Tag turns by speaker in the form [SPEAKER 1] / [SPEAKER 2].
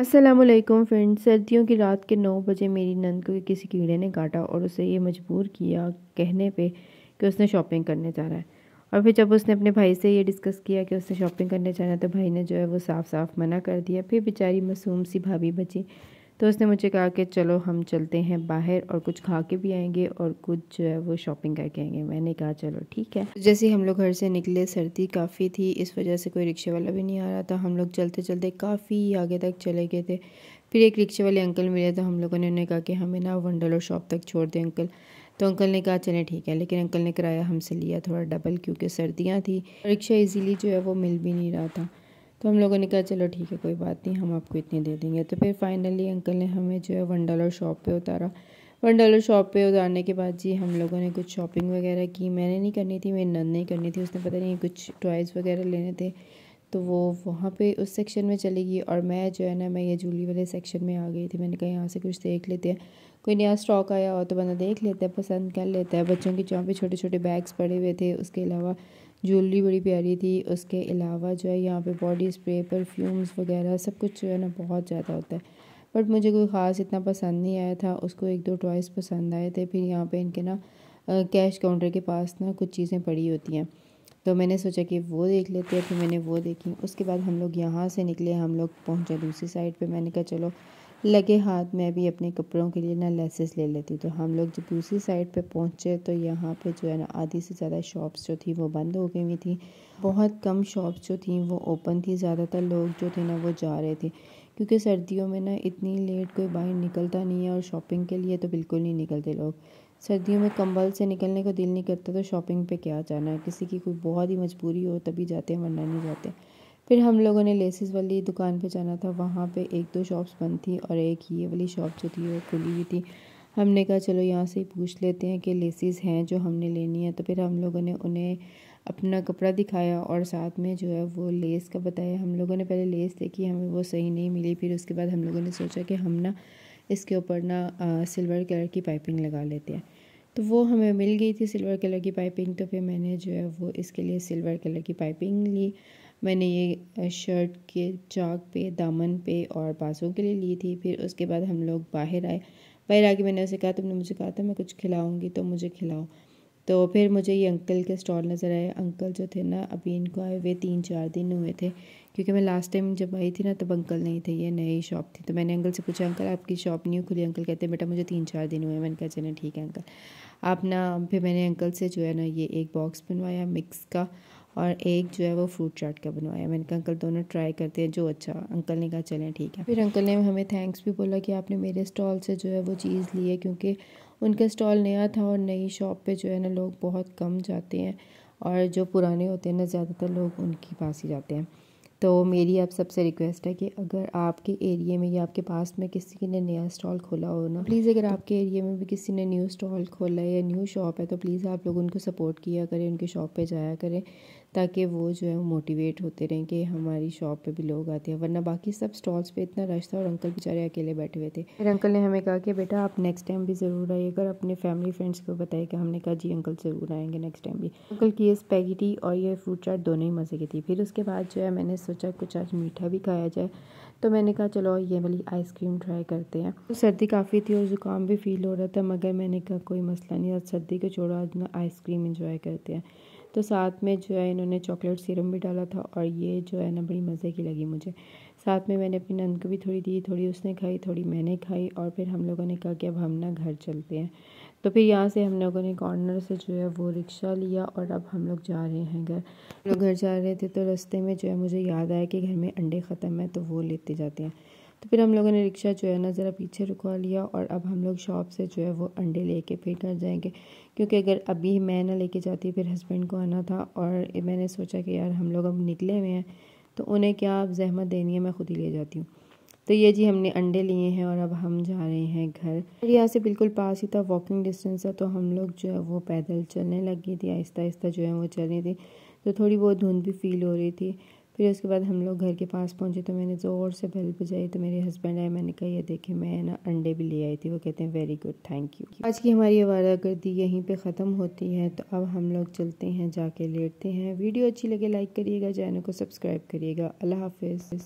[SPEAKER 1] Aslam friends सर्दियों की रात के नौ बजे मेरी नंद को किसी कीड़े ने काटा और उसे ये मजबूर किया कहने पे कि उसने शॉपिंग करने जा रहा है और फिर जब उसने अपने भाई से ये डिस्कस किया कि उसने शॉपिंग करने जाना है तो भाई ने जो है वो साफ साफ मना कर दिया फिर बेचारी मासूम सी भाभी बची तो उसने मुझे कहा कि चलो हम चलते हैं बाहर और कुछ खा के भी आएंगे और कुछ जो है वो शॉपिंग करके आएंगे मैंने कहा चलो ठीक है तो जैसे हम लोग घर से निकले सर्दी काफ़ी थी इस वजह से कोई रिक्शे वाला भी नहीं आ रहा था हम लोग चलते चलते काफ़ी आगे तक चले गए थे फिर एक रिक्शे वाले अंकल मिले तो हम लोगों ने उन्हें कहा कि हमें ना वंडल और शॉप तक छोड़ दें अंकल तो अंकल ने कहा चलें ठीक है लेकिन अंकल ने किराया हमसे लिया थोड़ा डबल क्योंकि सर्दियाँ थी रिक्शा ईजिली जो है वो मिल भी नहीं रहा था तो हम लोगों ने कहा चलो ठीक है कोई बात नहीं हम आपको इतने दे देंगे तो फिर फाइनली अंकल ने हमें जो है वन डॉलर शॉप पे उतारा वन डॉलर शॉप पे उतारने के बाद जी हम लोगों ने कुछ शॉपिंग वगैरह की मैंने नहीं करनी थी मेरी नंद नहीं करनी थी उसने पता नहीं कुछ टॉयज़ वगैरह लेने थे तो वो वहाँ पे उस सेक्शन में चली गई और मैं जो है ना मैं ये जूली वाले सेक्शन में आ गई थी मैंने कहा यहाँ से कुछ देख लेते हैं कोई नया स्टॉक आया हो तो बंदा देख लेता है पसंद कर लेता है बच्चों के जहाँ पे छोटे छोटे बैग्स पड़े हुए थे उसके अलावा ज्वेलरी बड़ी प्यारी थी उसके अलावा जो है यहाँ पे बॉडी स्प्रे परफ्यूम्स वगैरह सब कुछ जो है ना बहुत ज़्यादा होता है बट मुझे कोई ख़ास इतना पसंद नहीं आया था उसको एक दो टॉयस पसंद आए थे फिर यहाँ पर इनके ना कैश काउंटर के पास ना कुछ चीज़ें पड़ी होती हैं तो मैंने सोचा कि वो देख लेते हैं फिर मैंने वो देखी उसके बाद हम लोग यहाँ से निकले हम लोग पहुँचे दूसरी साइड पर मैंने कहा चलो लगे हाथ मैं भी अपने कपड़ों के लिए ना लेसेस ले लेती तो हम लोग जब दूसरी साइड पे पहुँचे तो यहाँ पे जो है ना आधी से ज़्यादा शॉप्स जो थी वो बंद हो गई हुई थी बहुत कम शॉप्स जो थी वो ओपन थी ज़्यादातर लोग जो थे ना वो जा रहे थे क्योंकि सर्दियों में ना इतनी लेट कोई बाहर निकलता नहीं है और शॉपिंग के लिए तो बिल्कुल नहीं निकलते लोग सर्दियों में कंबल से निकलने का दिल नहीं करता तो शॉपिंग पे क्या जाना है किसी की कोई बहुत ही मजबूरी हो तभी जाते हैं वरना नहीं जाते फिर हम लोगों ने लेसिस वाली दुकान पे जाना था वहाँ पे एक दो शॉप्स बंद थी और एक ये वाली शॉप जो थी वो खुली हुई थी हमने कहा चलो यहाँ से ही पूछ लेते हैं कि लेसिस हैं जो हमने लेनी है तो फिर हम लोगों ने उन्हें अपना कपड़ा दिखाया और साथ में जो है वो लेस का बताया हम लोगों ने पहले लेस देखी हमें वो सही नहीं मिली फिर उसके बाद हम लोगों ने सोचा कि हम ना इसके ऊपर ना सिल्वर कलर की पाइपिंग लगा लेते हैं तो वो हमें मिल गई थी सिल्वर कलर की पाइपिंग तो फिर मैंने जो है वो इसके लिए सिल्वर कलर की पाइपिंग ली मैंने ये शर्ट के चाक पे दामन पे और बाजों के लिए ली थी फिर उसके बाद हम लोग बाहर आए बाहर आके मैंने उसे कहा तुमने मुझे कहा था मैं कुछ खिलाऊँगी तो मुझे खिलाओ तो फिर मुझे ये अंकल के स्टॉल नज़र आए अंकल जो थे ना अभी इनको आए हुए तीन चार दिन हुए थे क्योंकि मैं लास्ट टाइम जब आई थी ना तब अंकल नहीं थे ये नई शॉप थी तो मैंने अंकल से पूछा अंकल आपकी शॉप न्यू खुली अंकल कहते हैं बेटा मुझे तीन चार दिन हुए मैंने कहा चले ठीक है अंकल आप ना फिर मैंने अंकल से जो है ना ये एक बॉक्स बनवाया मिक्स का और एक जो है वो फ्रूट चाट का बनवाया मैंने कहा अंकल दोनों ट्राई करते हैं जो अच्छा अंकल ने कहा चलें ठीक है फिर अंकल ने हमें थैंक्स भी बोला कि आपने मेरे स्टॉल से जो है वो चीज़ ली है क्योंकि उनका स्टॉल नया था और नई शॉप पे जो है ना लोग बहुत कम जाते हैं और जो पुराने होते हैं ना ज़्यादातर लोग उनके पास ही जाते हैं तो मेरी आप सबसे रिक्वेस्ट है कि अगर आपके एरिए में या आपके पास में किसी ने नया स्टॉल खोला हो ना प्लीज़ अगर आपके एरिए में भी किसी ने न्यू स्टॉल खोला है या न्यू शॉप है तो प्लीज़ आप लोग उनको सपोर्ट किया करें उनकी शॉप पे जाया करें ताकि वो जो है वो मोटिवेट होते रहें कि हमारी शॉप पे भी लोग आते हैं वरना बाकी सब स्टॉल्स पे इतना रश था और अंकल बेचारे अकेले बैठे हुए थे फिर अंकल ने हमें कहा कि बेटा आप नेक्स्ट टाइम भी ज़रूर आइएगा और अपने फैमिली फ्रेंड्स को बताइए कि हमने कहा जी अंकल ज़रूर आएंगे नेक्स्ट टाइम भी अंकल की ये स्पैगेटी और ये फ्रूट चाट दोनों ही मज़े की थी फिर उसके बाद जो है मैंने सोचा कुछ आज मीठा भी खाया जाए तो मैंने कहा चलो ये वाली आइसक्रीम ट्राई करते हैं तो सर्दी काफ़ी थी और ज़ुकाम भी फील हो रहा था मगर मैंने कहा कोई मसला नहीं आज सर्दी को छोड़ो आज ना आइसक्रीम इंजॉय करते हैं तो साथ में जो है इन्होंने चॉकलेट सीरम भी डाला था और ये जो है ना बड़ी मज़े की लगी मुझे साथ में मैंने अपनी नंद को भी थोड़ी दी थोड़ी उसने खाई थोड़ी मैंने खाई और फिर हम लोगों ने कहा कि अब हम ना घर चलते हैं तो फिर यहाँ से हम लोगों ने कॉर्नर से जो है वो रिक्शा लिया और अब हम लोग जा रहे हैं घर हम लोग घर जा रहे थे तो रस्ते में जो है मुझे याद आया कि घर में अंडे ख़त्म है तो वो लेते जाते हैं तो फिर हम लोगों ने रिक्शा जो है ना ज़रा पीछे रुकवा लिया और अब हम लोग शॉप से जो है वो अंडे लेके फिर घर जाएंगे क्योंकि अगर अभी मैं ना लेके जाती फिर हस्बैंड को आना था और मैंने सोचा कि यार हम लोग अब निकले हुए हैं तो उन्हें क्या अब जहमत देनी है मैं ख़ुद ही ले जाती हूँ तो ये जी हमने अंडे लिए हैं और अब हम जा रहे हैं घर यहाँ से बिल्कुल पास ही था वॉकिंग डिस्टेंस था तो हम लोग जो है वो पैदल चलने लगी थी आहिस्ता आहिस्ता जो है वो चल रही थी तो थोड़ी बहुत धुंध भी फील हो रही थी फिर उसके बाद हम लोग घर के पास पहुँचे तो मैंने ज़ोर से बेल बजाई तो मेरे हस्बैंड आए मैंने कहा ये देखे मैं ना अंडे भी ले आई थी वो कहते हैं वेरी गुड थैंक यू आज की हमारी आवारा गर्दी यहीं पर ख़त्म होती है तो अब हम लोग चलते हैं जाके लेटते हैं वीडियो अच्छी लगे लाइक करिएगा चैनल को सब्सक्राइब करिएगा अल्लाह हाफिज़